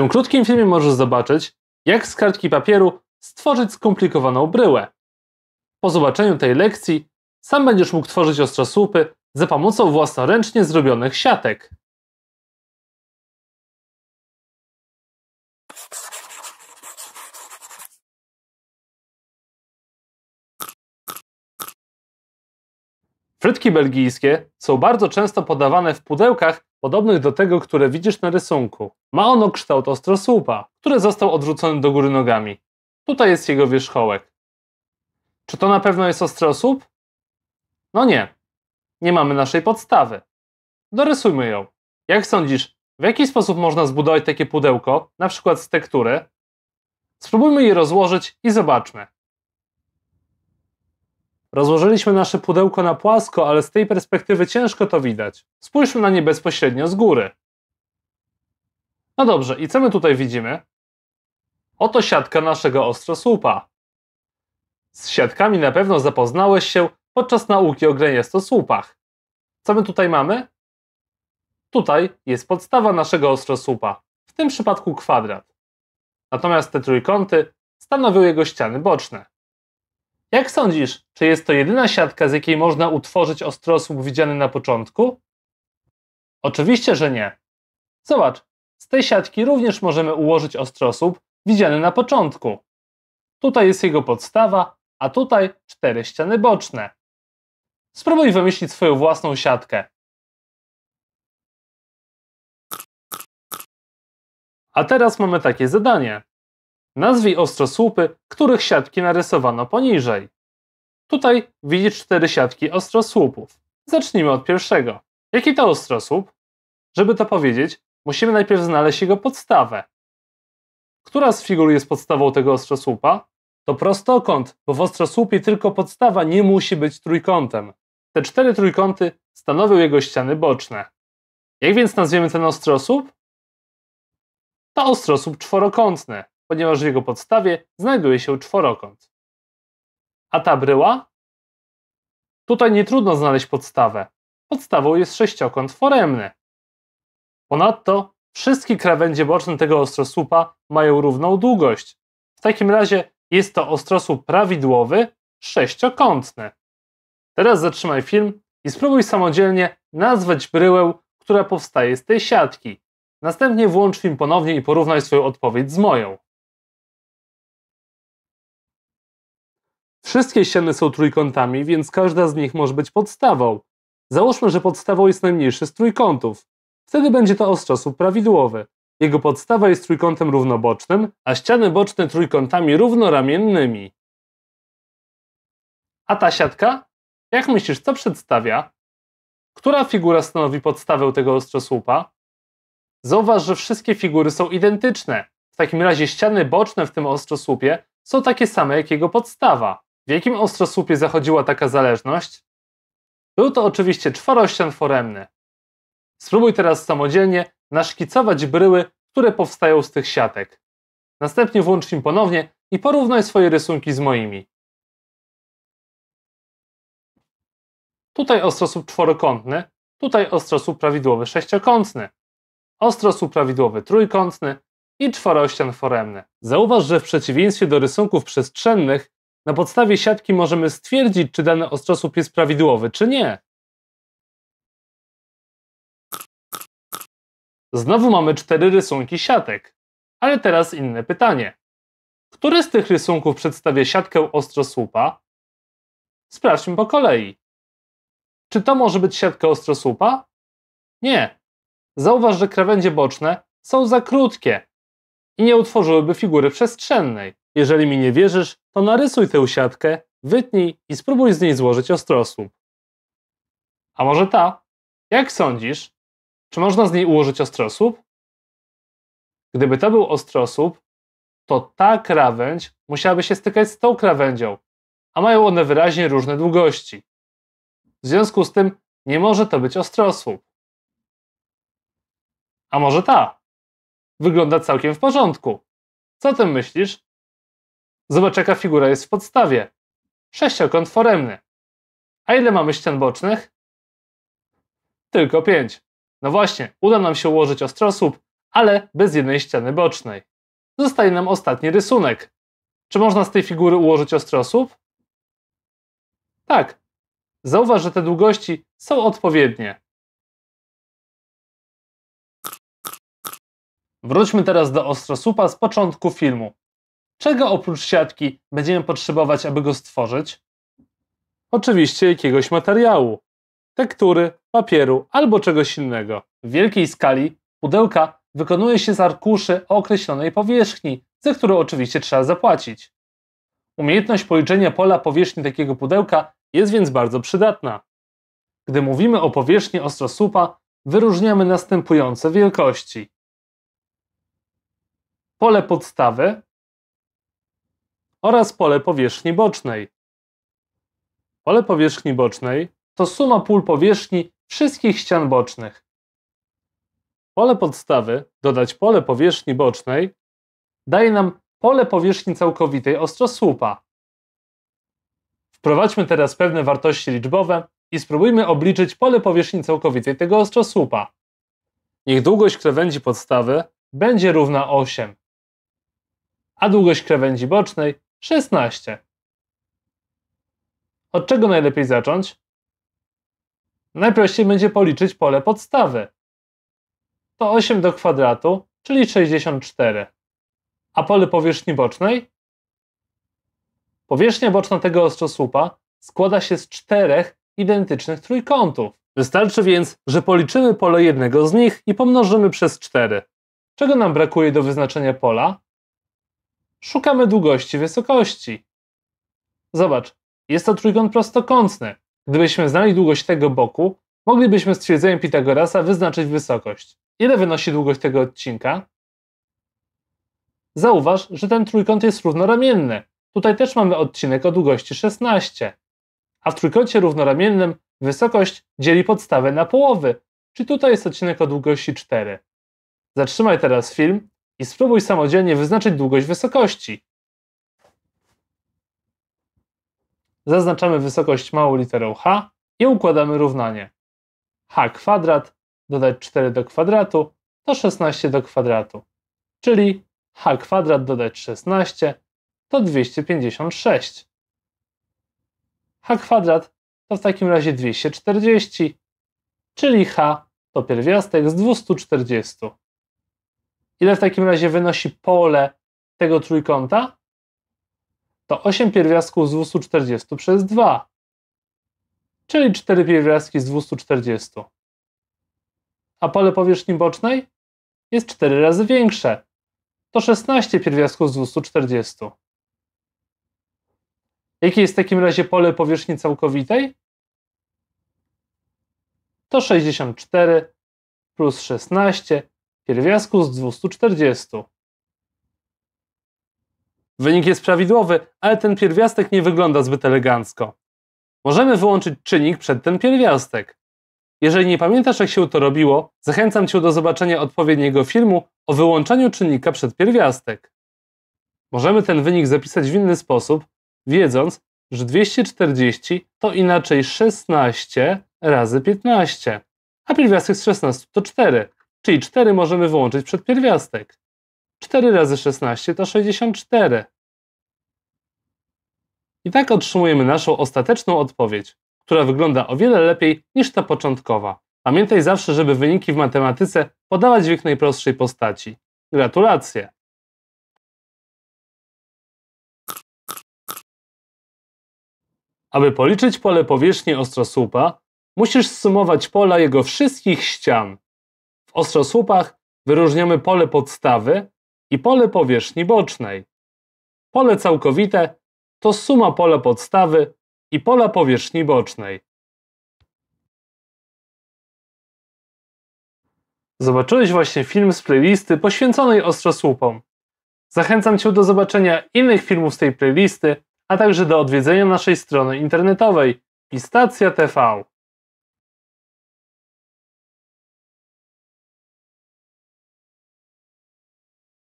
tym krótkim filmie możesz zobaczyć, jak z kartki papieru stworzyć skomplikowaną bryłę. Po zobaczeniu tej lekcji sam będziesz mógł tworzyć ostrosłupy za pomocą własnoręcznie zrobionych siatek. Frytki belgijskie są bardzo często podawane w pudełkach podobnych do tego, które widzisz na rysunku. Ma ono kształt ostrosłupa, który został odrzucony do góry nogami. Tutaj jest jego wierzchołek. Czy to na pewno jest ostrosłup? No nie. Nie mamy naszej podstawy. Dorysujmy ją. Jak sądzisz, w jaki sposób można zbudować takie pudełko, na przykład z tektury? Spróbujmy je rozłożyć i zobaczmy. Rozłożyliśmy nasze pudełko na płasko, ale z tej perspektywy ciężko to widać. Spójrzmy na nie bezpośrednio z góry. No dobrze, i co my tutaj widzimy? Oto siatka naszego ostrosłupa. Z siatkami na pewno zapoznałeś się podczas nauki o greniastosłupach. Co my tutaj mamy? Tutaj jest podstawa naszego ostrosłupa, w tym przypadku kwadrat. Natomiast te trójkąty stanowią jego ściany boczne. Jak sądzisz, czy jest to jedyna siatka, z jakiej można utworzyć ostrosłup widziany na początku? Oczywiście, że nie. Zobacz, z tej siatki również możemy ułożyć ostrosłup widziany na początku. Tutaj jest jego podstawa, a tutaj cztery ściany boczne. Spróbuj wymyślić swoją własną siatkę. A teraz mamy takie zadanie. Nazwij ostrosłupy, których siatki narysowano poniżej. Tutaj widzisz cztery siatki ostrosłupów. Zacznijmy od pierwszego. Jaki to ostrosłup? Żeby to powiedzieć, musimy najpierw znaleźć jego podstawę. Która z figur jest podstawą tego ostrosłupa? To prostokąt, bo w ostrosłupie tylko podstawa nie musi być trójkątem. Te cztery trójkąty stanowią jego ściany boczne. Jak więc nazwiemy ten ostrosłup? To ostrosłup czworokątny ponieważ w jego podstawie znajduje się czworokąt. A ta bryła? Tutaj nie trudno znaleźć podstawę. Podstawą jest sześciokąt foremny. Ponadto wszystkie krawędzie boczne tego ostrosłupa mają równą długość. W takim razie jest to ostrosłup prawidłowy, sześciokątny. Teraz zatrzymaj film i spróbuj samodzielnie nazwać bryłę, która powstaje z tej siatki. Następnie włącz film ponownie i porównaj swoją odpowiedź z moją. Wszystkie ściany są trójkątami, więc każda z nich może być podstawą. Załóżmy, że podstawą jest najmniejszy z trójkątów. Wtedy będzie to ostrzosłup prawidłowy. Jego podstawa jest trójkątem równobocznym, a ściany boczne trójkątami równoramiennymi. A ta siatka? Jak myślisz, co przedstawia? Która figura stanowi podstawę tego ostrzosłupa? Zauważ, że wszystkie figury są identyczne. W takim razie ściany boczne w tym ostrzosłupie są takie same jak jego podstawa. W jakim ostrosłupie zachodziła taka zależność? Był to oczywiście czworościan foremny. Spróbuj teraz samodzielnie naszkicować bryły, które powstają z tych siatek. Następnie włącz im ponownie i porównaj swoje rysunki z moimi. Tutaj ostrosłup czworokątny, tutaj ostrosłup prawidłowy sześciokątny, ostrosłup prawidłowy trójkątny i czworościan foremny. Zauważ, że w przeciwieństwie do rysunków przestrzennych na podstawie siatki możemy stwierdzić, czy dany ostrzosłup jest prawidłowy, czy nie. Znowu mamy cztery rysunki siatek. Ale teraz inne pytanie. Który z tych rysunków przedstawia siatkę ostrosłupa? Sprawdźmy po kolei. Czy to może być siatka ostrosłupa? Nie. Zauważ, że krawędzie boczne są za krótkie, i nie utworzyłyby figury przestrzennej. Jeżeli mi nie wierzysz, to narysuj tę siatkę, wytnij i spróbuj z niej złożyć ostrosłup. A może ta? Jak sądzisz? Czy można z niej ułożyć ostrosłup? Gdyby to był ostrosłup, to ta krawędź musiałaby się stykać z tą krawędzią, a mają one wyraźnie różne długości. W związku z tym nie może to być ostrosłup. A może ta? wygląda całkiem w porządku. Co o tym myślisz? Zobacz, jaka figura jest w podstawie. Sześciokąt foremny. A ile mamy ścian bocznych? Tylko pięć. No właśnie, uda nam się ułożyć ostrosłup, ale bez jednej ściany bocznej. Zostaje nam ostatni rysunek. Czy można z tej figury ułożyć ostrosłup? Tak. Zauważ, że te długości są odpowiednie. Wróćmy teraz do ostrosupa z początku filmu. Czego oprócz siatki będziemy potrzebować, aby go stworzyć? Oczywiście jakiegoś materiału, tektury, papieru albo czegoś innego. W wielkiej skali pudełka wykonuje się z arkuszy o określonej powierzchni, za którą oczywiście trzeba zapłacić. Umiejętność policzenia pola powierzchni takiego pudełka jest więc bardzo przydatna. Gdy mówimy o powierzchni ostrosupa, wyróżniamy następujące wielkości pole podstawy oraz pole powierzchni bocznej. Pole powierzchni bocznej to suma pól powierzchni wszystkich ścian bocznych. Pole podstawy dodać pole powierzchni bocznej daje nam pole powierzchni całkowitej ostrosłupa. Wprowadźmy teraz pewne wartości liczbowe i spróbujmy obliczyć pole powierzchni całkowitej tego ostrosłupa. Niech długość krawędzi podstawy będzie równa 8 a długość krawędzi bocznej 16. Od czego najlepiej zacząć? Najprościej będzie policzyć pole podstawy. To 8 do kwadratu, czyli 64. A pole powierzchni bocznej? Powierzchnia boczna tego ostrzosłupa składa się z czterech identycznych trójkątów. Wystarczy więc, że policzymy pole jednego z nich i pomnożymy przez 4. Czego nam brakuje do wyznaczenia pola? Szukamy długości wysokości. Zobacz, jest to trójkąt prostokątny. Gdybyśmy znali długość tego boku, moglibyśmy stwierdzeniem Pitagorasa wyznaczyć wysokość. Ile wynosi długość tego odcinka? Zauważ, że ten trójkąt jest równoramienny. Tutaj też mamy odcinek o długości 16. A w trójkącie równoramiennym wysokość dzieli podstawę na połowy, czyli tutaj jest odcinek o długości 4. Zatrzymaj teraz film i spróbuj samodzielnie wyznaczyć długość wysokości. Zaznaczamy wysokość małą literą h i układamy równanie. h kwadrat dodać 4 do kwadratu to 16 do kwadratu, czyli h kwadrat dodać 16 to 256. h kwadrat to w takim razie 240, czyli h to pierwiastek z 240. Ile w takim razie wynosi pole tego trójkąta? To 8 pierwiastków z 240 przez 2, czyli 4 pierwiastki z 240. A pole powierzchni bocznej jest 4 razy większe. To 16 pierwiastków z 240. Jakie jest w takim razie pole powierzchni całkowitej? To 64 plus 16 pierwiastku z 240. Wynik jest prawidłowy, ale ten pierwiastek nie wygląda zbyt elegancko. Możemy wyłączyć czynnik przed ten pierwiastek. Jeżeli nie pamiętasz, jak się to robiło, zachęcam Cię do zobaczenia odpowiedniego filmu o wyłączeniu czynnika przed pierwiastek. Możemy ten wynik zapisać w inny sposób, wiedząc, że 240 to inaczej 16 razy 15, a pierwiastek z 16 to 4, czyli 4 możemy wyłączyć przed pierwiastek. 4 razy 16 to 64. I tak otrzymujemy naszą ostateczną odpowiedź, która wygląda o wiele lepiej niż ta początkowa. Pamiętaj zawsze, żeby wyniki w matematyce podawać w ich najprostszej postaci. Gratulacje! Aby policzyć pole powierzchni ostrosłupa, musisz sumować pola jego wszystkich ścian. W ostrosłupach wyróżniamy pole podstawy i pole powierzchni bocznej. Pole całkowite to suma pola podstawy i pola powierzchni bocznej. Zobaczyłeś właśnie film z playlisty poświęconej ostrosłupom. Zachęcam Cię do zobaczenia innych filmów z tej playlisty, a także do odwiedzenia naszej strony internetowej Pistacja TV.